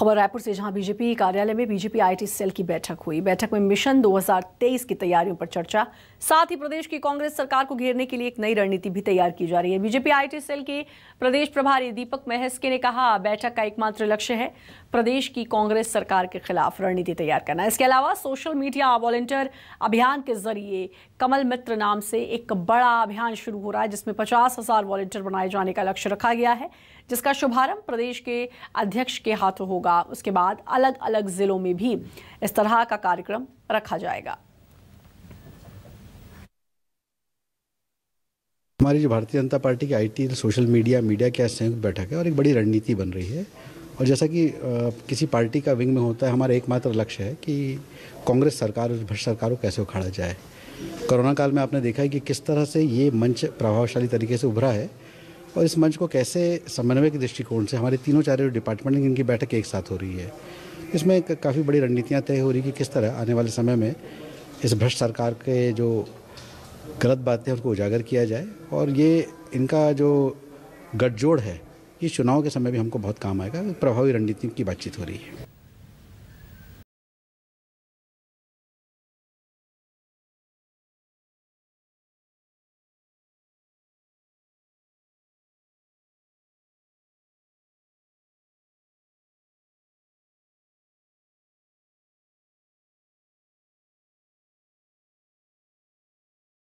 खबर रायपुर से जहां बीजेपी कार्यालय में बीजेपी आईटी सेल की बैठक हुई बैठक में मिशन 2023 की तैयारियों पर चर्चा साथ ही प्रदेश की कांग्रेस सरकार को घेरने के लिए एक नई रणनीति भी तैयार की जा रही है बीजेपी आईटी सेल के प्रदेश प्रभारी दीपक महस्के ने कहा बैठक का एकमात्र लक्ष्य है प्रदेश की कांग्रेस सरकार के खिलाफ रणनीति तैयार करना इसके अलावा सोशल मीडिया वॉलेंटियर अभियान के जरिए कमल मित्र नाम से एक बड़ा अभियान शुरू हो रहा है जिसमें पचास हजार वॉलेंटियर बनाए जाने का लक्ष्य रखा गया है जिसका शुभारंभ प्रदेश के अध्यक्ष के हाथों होगा होगा उसके बाद अलग अलग ज़िलों में भी इस तरह का कार्यक्रम रखा जाएगा हमारी जो भारतीय जनता पार्टी की आईटी सोशल मीडिया मीडिया के संयुक्त बैठक है और एक बड़ी रणनीति बन रही है और जैसा कि किसी पार्टी का विंग में होता है हमारा एकमात्र लक्ष्य है कि कांग्रेस सरकार और भ्रष्ट सरकार को कैसे उखाड़ा जाए कोरोना काल में आपने देखा है कि किस तरह से ये मंच प्रभावशाली तरीके से उभरा है और इस मंच को कैसे समन्वय के दृष्टिकोण से हमारे तीनों चारों डिपार्टमेंट इनकी बैठक एक साथ हो रही है इसमें काफ़ी बड़ी रणनीतियाँ तय हो रही कि किस तरह आने वाले समय में इस भ्रष्ट सरकार के जो गलत बातें उनको उजागर किया जाए और ये इनका जो गठजोड़ है ये चुनाव के समय भी हमको बहुत काम आएगा प्रभावी रणनीति की बातचीत हो रही है